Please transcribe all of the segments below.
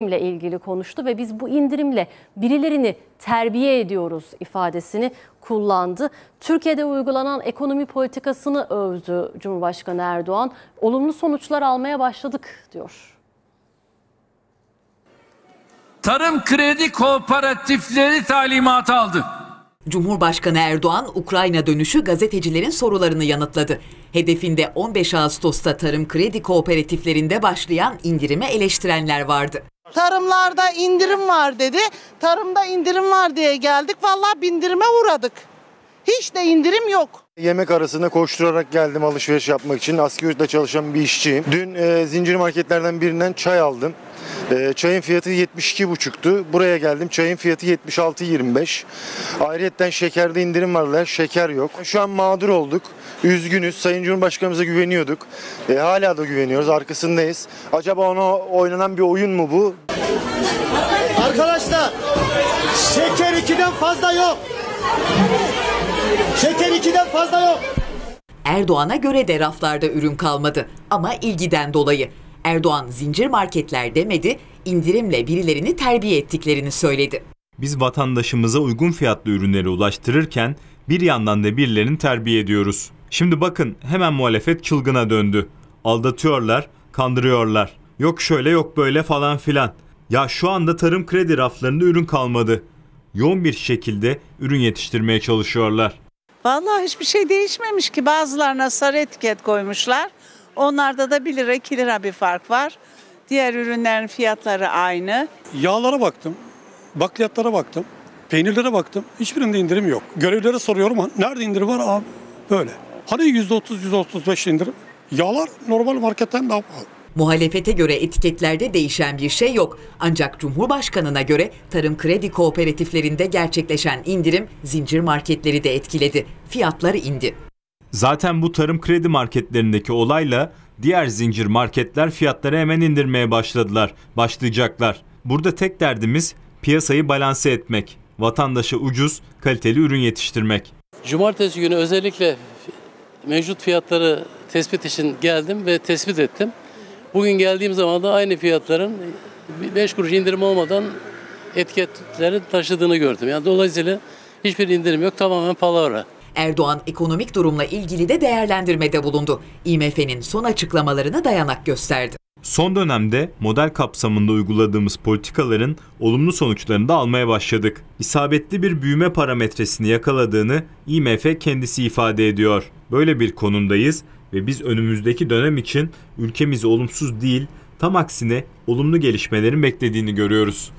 ile ilgili konuştu ve biz bu indirimle birilerini terbiye ediyoruz ifadesini kullandı. Türkiye'de uygulanan ekonomi politikasını övdü Cumhurbaşkanı Erdoğan. Olumlu sonuçlar almaya başladık diyor. Tarım kredi kooperatifleri talimat aldı. Cumhurbaşkanı Erdoğan Ukrayna dönüşü gazetecilerin sorularını yanıtladı. Hedefinde 15 Ağustos'ta tarım kredi kooperatiflerinde başlayan indirime eleştirenler vardı. Tarımlarda indirim var dedi. Tarımda indirim var diye geldik. Valla bindirime uğradık. Hiç de indirim yok. Yemek arasında koşturarak geldim alışveriş yapmak için. Asgari ücretle çalışan bir işçiyim. Dün e, zincir marketlerden birinden çay aldım. Ee, çayın fiyatı 72,5'tu. Buraya geldim. Çayın fiyatı 76,25. Ayrıca şekerde indirim varlar. Şeker yok. Şu an mağdur olduk. Üzgünüz. Sayın Cumhurbaşkanımıza güveniyorduk. E, hala da güveniyoruz. Arkasındayız. Acaba ona oynanan bir oyun mu bu? Arkadaşlar şeker 2'den fazla yok. Şeker 2'den fazla yok. Erdoğan'a göre de raflarda ürün kalmadı ama ilgiden dolayı. Erdoğan zincir marketler demedi, indirimle birilerini terbiye ettiklerini söyledi. Biz vatandaşımıza uygun fiyatlı ürünleri ulaştırırken bir yandan da birilerini terbiye ediyoruz. Şimdi bakın hemen muhalefet çılgına döndü. Aldatıyorlar, kandırıyorlar. Yok şöyle yok böyle falan filan. Ya şu anda tarım kredi raflarında ürün kalmadı. Yoğun bir şekilde ürün yetiştirmeye çalışıyorlar. Vallahi hiçbir şey değişmemiş ki bazılarına sarı etiket koymuşlar. Onlarda da 1 lira 2 lira bir fark var. Diğer ürünlerin fiyatları aynı. Yağlara baktım, bakliyatlara baktım, peynirlere baktım. Hiçbirinde indirim yok. Görevlere soruyorum nerede indirim var abi? Böyle. Hani %30-%35 indirim? Yağlar normal marketten daha pahalı. Muhalefete göre etiketlerde değişen bir şey yok. Ancak Cumhurbaşkanına göre tarım kredi kooperatiflerinde gerçekleşen indirim zincir marketleri de etkiledi. Fiyatlar indi. Zaten bu tarım kredi marketlerindeki olayla diğer zincir marketler fiyatları hemen indirmeye başladılar, başlayacaklar. Burada tek derdimiz piyasayı balanse etmek, vatandaşa ucuz, kaliteli ürün yetiştirmek. Cumartesi günü özellikle mevcut fiyatları tespit için geldim ve tespit ettim. Bugün geldiğim zaman da aynı fiyatların 5 kuruş indirim olmadan etiketleri taşıdığını gördüm. Yani dolayısıyla hiçbir indirim yok tamamen palavra. Erdoğan ekonomik durumla ilgili de değerlendirmede bulundu. IMF'nin son açıklamalarına dayanak gösterdi. Son dönemde model kapsamında uyguladığımız politikaların olumlu sonuçlarını da almaya başladık. İsabetli bir büyüme parametresini yakaladığını IMF kendisi ifade ediyor. Böyle bir konumdayız ve biz önümüzdeki dönem için ülkemizi olumsuz değil, tam aksine olumlu gelişmelerin beklediğini görüyoruz.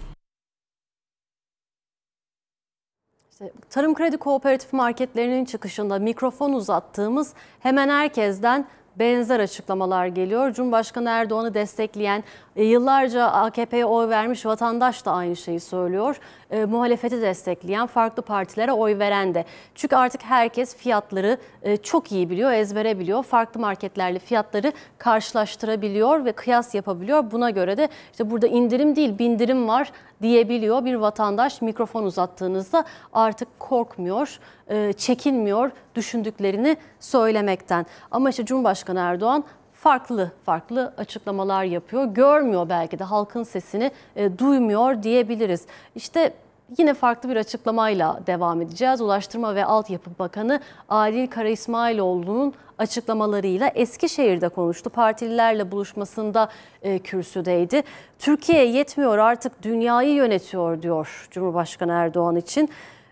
İşte Tarım Kredi Kooperatif Marketlerinin çıkışında mikrofon uzattığımız hemen herkesten benzer açıklamalar geliyor. Cumhurbaşkanı Erdoğan'ı destekleyen e, yıllarca AKP'ye oy vermiş vatandaş da aynı şeyi söylüyor. E, muhalefeti destekleyen, farklı partilere oy veren de. Çünkü artık herkes fiyatları e, çok iyi biliyor, ezbere biliyor. Farklı marketlerle fiyatları karşılaştırabiliyor ve kıyas yapabiliyor. Buna göre de işte burada indirim değil, bindirim var diyebiliyor bir vatandaş mikrofon uzattığınızda artık korkmuyor. E, çekinmiyor düşündüklerini söylemekten. Ama işte Cumhurbaşkanı Erdoğan farklı farklı açıklamalar yapıyor. Görmüyor belki de halkın sesini e, duymuyor diyebiliriz. İşte Yine farklı bir açıklamayla devam edeceğiz. Ulaştırma ve Altyapı Bakanı Adil Kara İsmailoğlu'nun açıklamalarıyla Eskişehir'de konuştu. Partililerle buluşmasında e, kürsüdeydi. Türkiye yetmiyor artık dünyayı yönetiyor diyor Cumhurbaşkanı Erdoğan için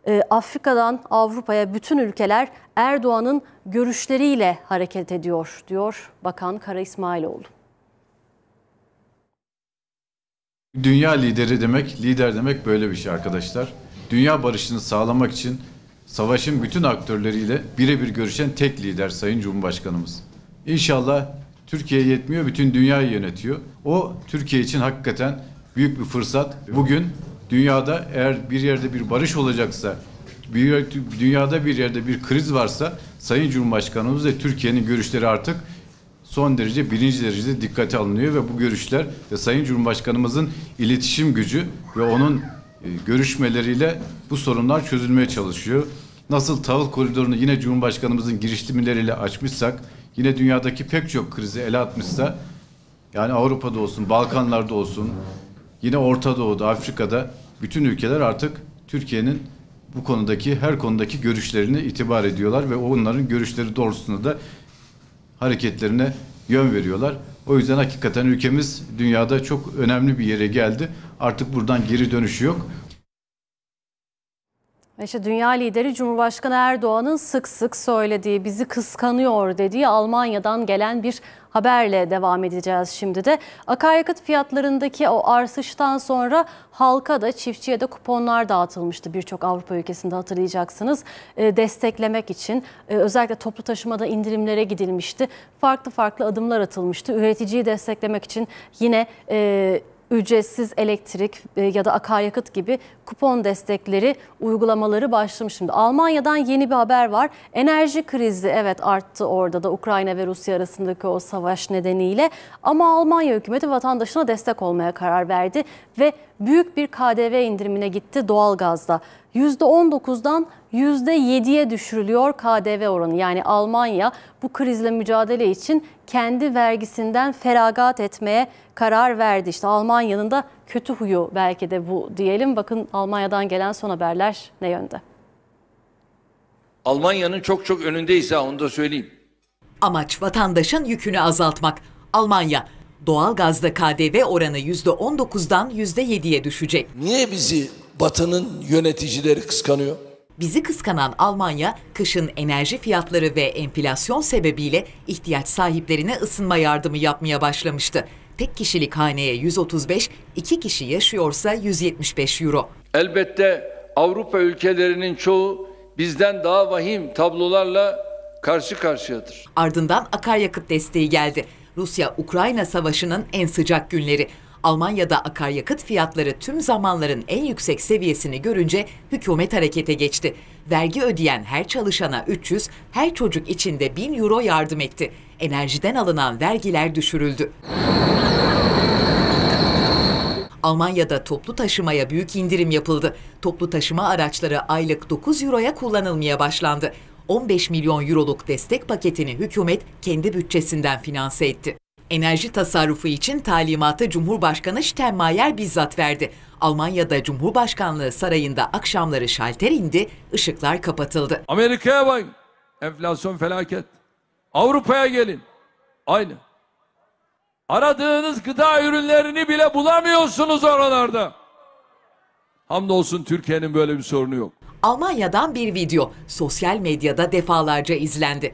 e, Afrika'dan Avrupa'ya bütün ülkeler Erdoğan'ın görüşleriyle hareket ediyor diyor Bakan Kara İsmailoğlu. Dünya lideri demek, lider demek böyle bir şey arkadaşlar. Dünya barışını sağlamak için savaşın bütün aktörleriyle birebir görüşen tek lider Sayın Cumhurbaşkanımız. İnşallah Türkiye yetmiyor, bütün dünyayı yönetiyor. O Türkiye için hakikaten büyük bir fırsat. Bugün Dünyada eğer bir yerde bir barış olacaksa, dünyada bir yerde bir kriz varsa Sayın Cumhurbaşkanımız ve Türkiye'nin görüşleri artık son derece birinci derecede dikkate alınıyor ve bu görüşler ve Sayın Cumhurbaşkanımızın iletişim gücü ve onun e, görüşmeleriyle bu sorunlar çözülmeye çalışıyor. Nasıl tahıl koridorunu yine Cumhurbaşkanımızın girişimleriyle açmışsak, yine dünyadaki pek çok krizi ele atmışsa, yani Avrupa'da olsun, Balkanlar'da olsun, Yine Orta Doğu'da, Afrika'da bütün ülkeler artık Türkiye'nin bu konudaki her konudaki görüşlerini itibar ediyorlar ve onların görüşleri doğrultusunda da hareketlerine yön veriyorlar. O yüzden hakikaten ülkemiz dünyada çok önemli bir yere geldi. Artık buradan geri dönüşü yok. İşte dünya lideri Cumhurbaşkanı Erdoğan'ın sık sık söylediği, bizi kıskanıyor dediği Almanya'dan gelen bir haberle devam edeceğiz şimdi de. Akaryakıt fiyatlarındaki o artıştan sonra halka da çiftçiye de kuponlar dağıtılmıştı birçok Avrupa ülkesinde hatırlayacaksınız. E, desteklemek için e, özellikle toplu taşımada indirimlere gidilmişti. Farklı farklı adımlar atılmıştı. Üreticiyi desteklemek için yine e, ücretsiz elektrik e, ya da akaryakıt gibi kupon destekleri uygulamaları başlamış. Şimdi Almanya'dan yeni bir haber var. Enerji krizi evet arttı orada da Ukrayna ve Rusya arasındaki o savaş nedeniyle. Ama Almanya hükümeti vatandaşına destek olmaya karar verdi ve büyük bir KDV indirimine gitti doğalgazda. %19'dan %7'ye düşürülüyor KDV oranı. Yani Almanya bu krizle mücadele için kendi vergisinden feragat etmeye karar verdi. İşte Almanya'nın da kötü huyu belki de bu diyelim. Bakın Almanya'dan gelen son haberler ne yönde? Almanya'nın çok çok önündeyiz ha onu da söyleyeyim. Amaç vatandaşın yükünü azaltmak. Almanya doğalgazda KDV oranı %19'dan %7'ye düşecek. Niye bizi Batı'nın yöneticileri kıskanıyor? Bizi kıskanan Almanya, kışın enerji fiyatları ve enflasyon sebebiyle ihtiyaç sahiplerine ısınma yardımı yapmaya başlamıştı. Tek kişilik haneye 135, iki kişi yaşıyorsa 175 euro. Elbette Avrupa ülkelerinin çoğu bizden daha vahim tablolarla karşı karşıyadır. Ardından akaryakıt desteği geldi. Rusya-Ukrayna savaşının en sıcak günleri. Almanya'da akaryakıt fiyatları tüm zamanların en yüksek seviyesini görünce hükümet harekete geçti. Vergi ödeyen her çalışana 300, her çocuk için de 1000 euro yardım etti. Enerjiden alınan vergiler düşürüldü. Almanya'da toplu taşımaya büyük indirim yapıldı. Toplu taşıma araçları aylık 9 euroya kullanılmaya başlandı. 15 milyon euroluk destek paketini hükümet kendi bütçesinden finanse etti. Enerji tasarrufu için talimatı Cumhurbaşkanı Steinmeier bizzat verdi. Almanya'da Cumhurbaşkanlığı sarayında akşamları şalter indi, ışıklar kapatıldı. Amerika'ya bak, enflasyon felaket. Avrupa'ya gelin, aynı. Aradığınız gıda ürünlerini bile bulamıyorsunuz oralarda. Hamdolsun Türkiye'nin böyle bir sorunu yok. Almanya'dan bir video sosyal medyada defalarca izlendi.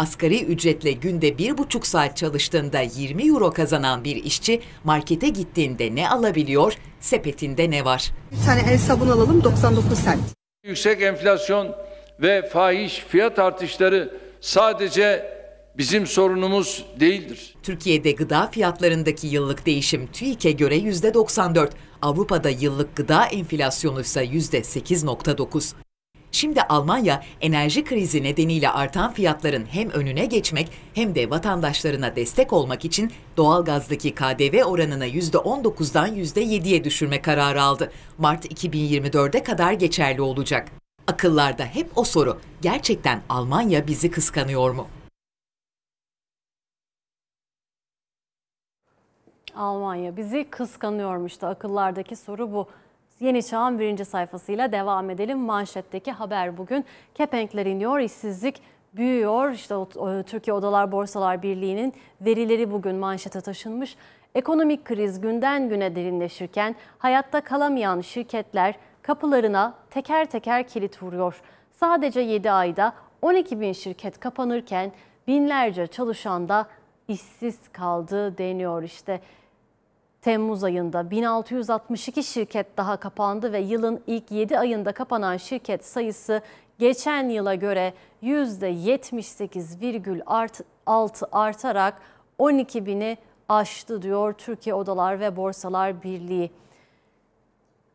Asgari ücretle günde 1,5 saat çalıştığında 20 euro kazanan bir işçi markete gittiğinde ne alabiliyor, sepetinde ne var? Bir tane el sabun alalım 99 sent. Yüksek enflasyon ve fahiş fiyat artışları sadece bizim sorunumuz değildir. Türkiye'de gıda fiyatlarındaki yıllık değişim TÜİK'e göre %94, Avrupa'da yıllık gıda enflasyonu ise %8.9. Şimdi Almanya enerji krizi nedeniyle artan fiyatların hem önüne geçmek hem de vatandaşlarına destek olmak için doğalgazdaki KDV oranını %19'dan %7'ye düşürme kararı aldı. Mart 2024'e kadar geçerli olacak. Akıllarda hep o soru, gerçekten Almanya bizi kıskanıyor mu? Almanya bizi kıskanıyormuş da akıllardaki soru bu. Yeni Çağ'ın birinci sayfasıyla devam edelim. Manşetteki haber bugün kepenkler iniyor, işsizlik büyüyor. İşte e, Türkiye Odalar Borsalar Birliği'nin verileri bugün manşete taşınmış. Ekonomik kriz günden güne derinleşirken hayatta kalamayan şirketler kapılarına teker teker kilit vuruyor. Sadece 7 ayda 12 bin şirket kapanırken binlerce çalışan da işsiz kaldı deniyor işte. Temmuz ayında 1662 şirket daha kapandı ve yılın ilk 7 ayında kapanan şirket sayısı geçen yıla göre %78,6 artarak 12 bini aştı diyor Türkiye Odalar ve Borsalar Birliği.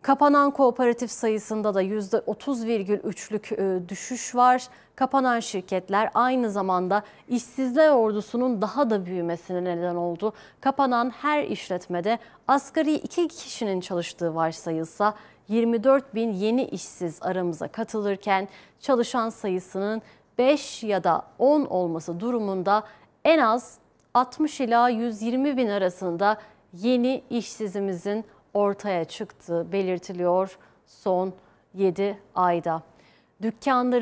Kapanan kooperatif sayısında da %30,3'lük e, düşüş var. Kapanan şirketler aynı zamanda işsizler ordusunun daha da büyümesine neden oldu. Kapanan her işletmede asgari iki kişinin çalıştığı varsayılsa 24 bin yeni işsiz aramıza katılırken çalışan sayısının 5 ya da 10 olması durumunda en az 60 ila 120 bin arasında yeni işsizimizin ortaya çıktı belirtiliyor son 7 ayda. Dükkanların